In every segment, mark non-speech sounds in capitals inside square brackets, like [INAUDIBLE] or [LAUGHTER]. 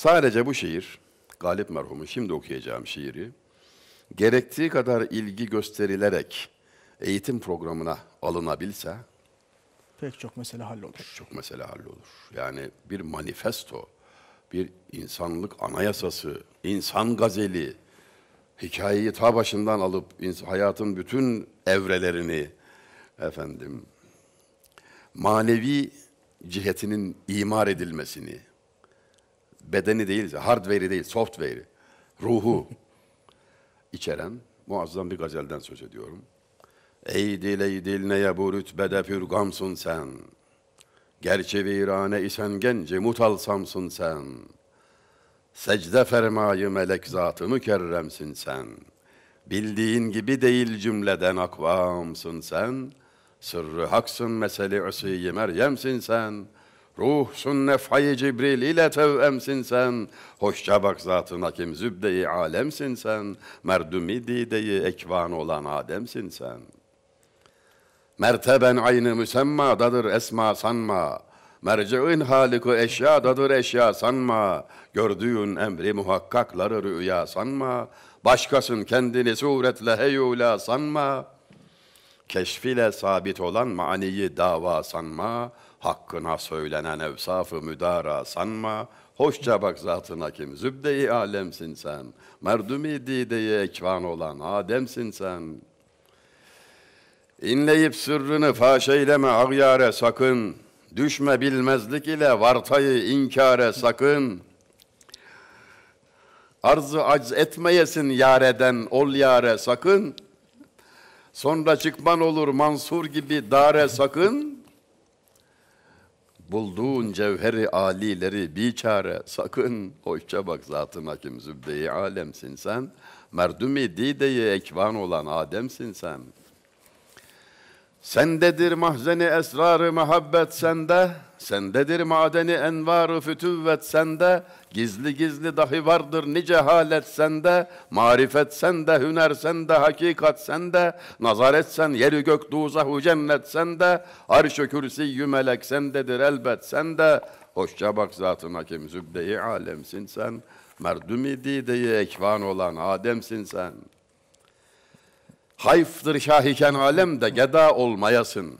Sadece bu şiir, Galip merhumu şimdi okuyacağım şiiri, gerektiği kadar ilgi gösterilerek eğitim programına alınabilse, pek çok mesele hallolur. Pek çok mesele hallolur. Yani bir manifesto, bir insanlık anayasası, insan gazeli, hikayeyi ta başından alıp hayatın bütün evrelerini efendim manevi cihetinin imar edilmesini, bedeni değil, hardware'i değil, software'i, ruhu [LAUGHS] içeren muazzam bir gazelden söz ediyorum. Ey dil ey dil neye bu rütbede pürgamsın sen. Gerçi virane isen genci mutalsamsın sen. Secde fermayı melek zatı mükerremsin sen. Bildiğin gibi değil cümleden akvamsın sen. Sırrı haksın mesele ısıyı Meryem'sin sen.'' Ruhsun nefayı Cibril ile tevemsin sen. Hoşça bak zatın hakim zübdeyi alemsin sen. Merdumi dideyi ekvan olan Adem'sin sen. Merteben aynı müsemmadadır esma sanma. merceğin haliku eşyadadır eşya sanma. Gördüğün emri muhakkakları rüya sanma. Başkasın kendini suretle heyula sanma.'' keşfiyle sabit olan maniyi dava sanma, hakkına söylenen evsafı müdara sanma, hoşça bak zatına kim zübde-i alemsin sen, merdumi dide-i ekvan olan Adem'sin sen. İnleyip sırrını faş eyleme ağyare sakın, düşme bilmezlik ile vartayı inkare sakın.'' Arzı acz etmeyesin yareden ol yare sakın. Sonra çıkman olur Mansur gibi dare sakın. Bulduğun cevheri alileri bir çare sakın. Hoşça bak zatın hakim zübdeyi alemsin sen. Merdumi dideyi ekvan olan Adem'sin sen.'' Sendedir mahzeni esrarı muhabbet sende, sendedir madeni envarı fütüvvet sende, gizli gizli dahi vardır nice halet sende, marifet sende, hüner sende, hakikat sende, nazaret sen, yeri gök duzahu cennet sende, arş-ı kürsiyyü melek sendedir elbet sende, hoşça bak zatın hakim zübde-i alemsin sen, merdumi dideyi ekvan olan Adem'sin sen.'' Hayftır şahiken alem de geda olmayasın.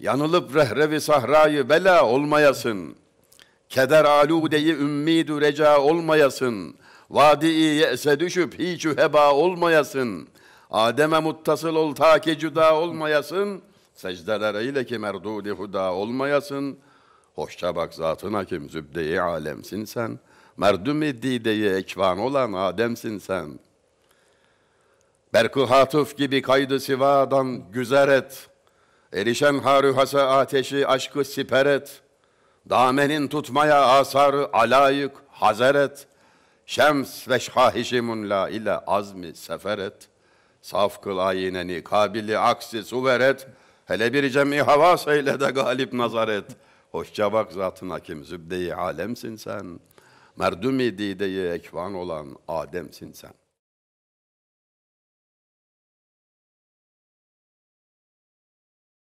Yanılıp rehrevi sahrayı bela olmayasın. Keder aludeyi ümmidü reca olmayasın. Vadii i ye'se düşüp hiç heba olmayasın. Adem'e muttasıl ol ta ki cüda olmayasın. Secdeler eyle ki merdudi huda olmayasın. Hoşça bak zatın hakim zübde-i alemsin sen. Merdüm-i dide ekvan olan Adem'sin sen.'' Berku hatuf gibi kaydı sivadan güzer et. Erişen haruhasa ateşi aşkı siper et. Damenin tutmaya asarı alayık hazeret. Şems ve şahişi munla ile azmi sefer et. Saf kıl ayineni kabili aksi suveret. Hele bir cemi havas eyle de galip nazar et. Hoşça bak zatın hakim zübdeyi alemsin sen. Merdumi dideyi ekvan olan Adem'sin sen.